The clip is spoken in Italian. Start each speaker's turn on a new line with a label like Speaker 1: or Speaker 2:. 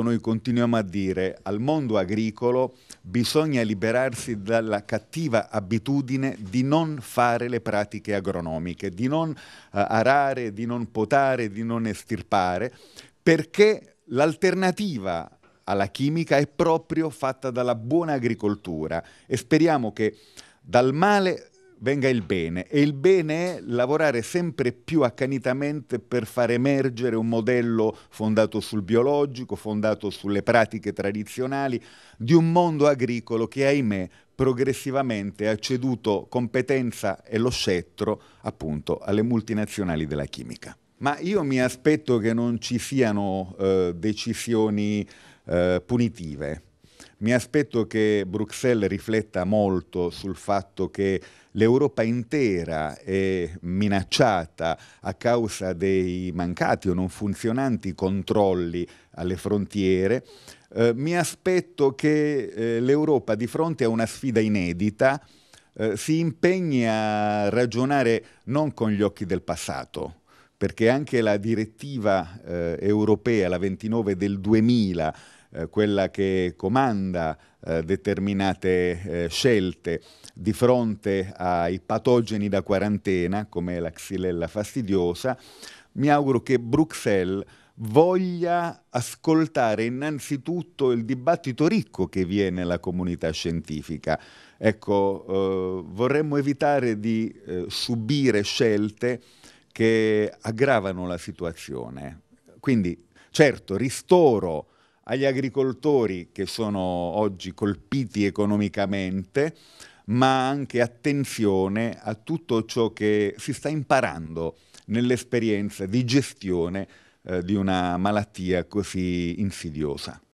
Speaker 1: Noi continuiamo a dire al mondo agricolo bisogna liberarsi dalla cattiva abitudine di non fare le pratiche agronomiche, di non uh, arare, di non potare, di non estirpare, perché l'alternativa alla chimica è proprio fatta dalla buona agricoltura e speriamo che dal male venga il bene e il bene è lavorare sempre più accanitamente per far emergere un modello fondato sul biologico, fondato sulle pratiche tradizionali, di un mondo agricolo che ahimè progressivamente ha ceduto competenza e lo scettro appunto alle multinazionali della chimica. Ma io mi aspetto che non ci siano eh, decisioni eh, punitive mi aspetto che Bruxelles rifletta molto sul fatto che l'Europa intera è minacciata a causa dei mancati o non funzionanti controlli alle frontiere. Eh, mi aspetto che eh, l'Europa di fronte a una sfida inedita eh, si impegni a ragionare non con gli occhi del passato, perché anche la direttiva eh, europea, la 29 del 2000, eh, quella che comanda eh, determinate eh, scelte di fronte ai patogeni da quarantena, come la xylella fastidiosa, mi auguro che Bruxelles voglia ascoltare innanzitutto il dibattito ricco che vi è nella comunità scientifica. Ecco, eh, vorremmo evitare di eh, subire scelte che aggravano la situazione. Quindi, certo, ristoro agli agricoltori che sono oggi colpiti economicamente, ma anche attenzione a tutto ciò che si sta imparando nell'esperienza di gestione eh, di una malattia così insidiosa.